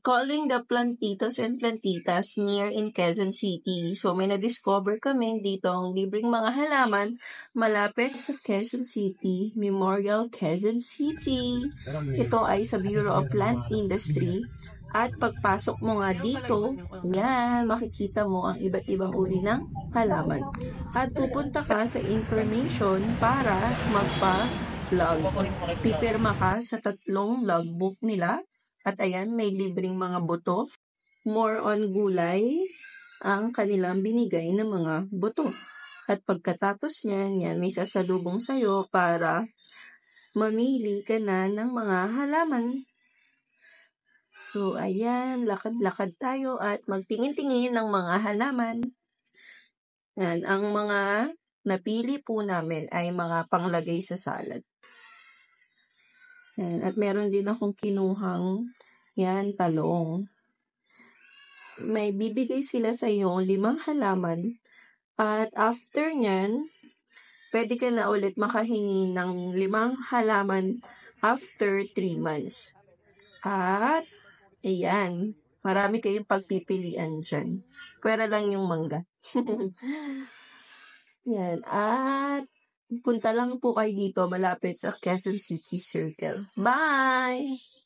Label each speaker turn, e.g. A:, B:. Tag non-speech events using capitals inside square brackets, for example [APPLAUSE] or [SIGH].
A: calling the plantitos and plantitas near in Quezon City. So, may na-discover kami ang libreng mga halaman malapit sa Quezon City, Memorial Quezon City. Ito ay sa Bureau of Plant Industry. At pagpasok mo nga dito, yan, makikita mo ang iba't ibang uri ng halaman. At pupunta ka sa information para magpa-log. Pipirma ka sa tatlong logbook nila at ayan, may libreng mga buto. More on gulay ang kanilang binigay ng mga buto. At pagkatapos niyan, yan, may sasalubong sa'yo para mamili ka na ng mga halaman. So, ayan, lakad-lakad tayo at magtingin-tingin ng mga halaman. Yan, ang mga napili po namin ay mga panglagay sa salad. Yan. At meron din akong kinuhang yan, talong. May bibigay sila sa iyo limang halaman at after nyan, pwede ka na ulit makahingi ng limang halaman after 3 months. At, ayan, marami kayong pagpipilian dyan. Pwera lang yung mangga. [LAUGHS] yan, at Punta lang po kayo dito malapit sa Quezon City Circle. Bye!